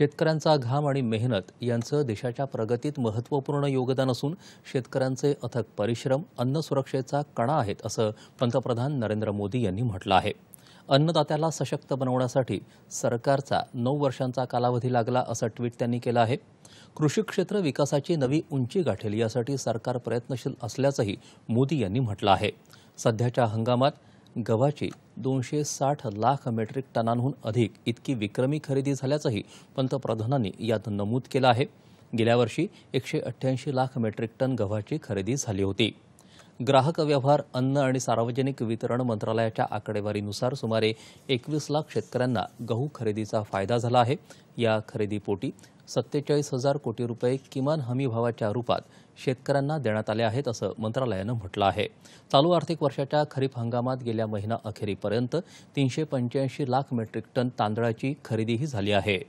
शेतकऱ्यांचा घाम आणि मेहनत यांचं देशाच्या प्रगतीत महत्त्वपूर्ण योगदान असून शेतकऱ्यांचे अथक परिश्रम अन्न सुरक्षेचा कणा आहेत असं पंतप्रधान नरेंद्र मोदी यांनी म्हटलं आहे अन्नदात्याला सशक्त बनवण्यासाठी सरकारचा नऊ वर्षांचा कालावधी लागला असं ट्विट त्यांनी केलं आहे कृषी क्षेत्र विकासाची नवी उंची गाठेल यासाठी सरकार प्रयत्नशील असल्याचंही मोदी यांनी म्हटलं आहे सध्याच्या हंगामात गव्हाची दोनशे साठ लाख मेट्रिक टनांहून अधिक इतकी विक्रमी खरेदी झाल्याचंही पंतप्रधानांनी यात नमूद केलं आहे गेल्या वर्षी एकशे अठ्ठ्याऐंशी लाख मेट्रिक टन गव्हाची खरेदी झाली होती ग्राहक व्यवहार अन्न आणि सार्वजनिक वितरण मंत्रालयाच्या आकडेवारीनुसार सुमारे एकवीस लाख शेतकऱ्यांना गहू खरेदीचा फायदा झाला आहे या खरेदीपोटी सत्तेचाळीस हजार कोटी रुपये किमान हमी भावाच्या रूपात शेतकऱ्यांना देण्यात आले आहेत असं मंत्रालयानं म्हटलं आहे चालू आर्थिक वर्षाच्या खरीप हंगामात गेल्या महिना अखेरीपर्यंत तीनशे पंच्याऐंशी लाख मेट्रिक टन तांदळाची खरेदीही झाली आहे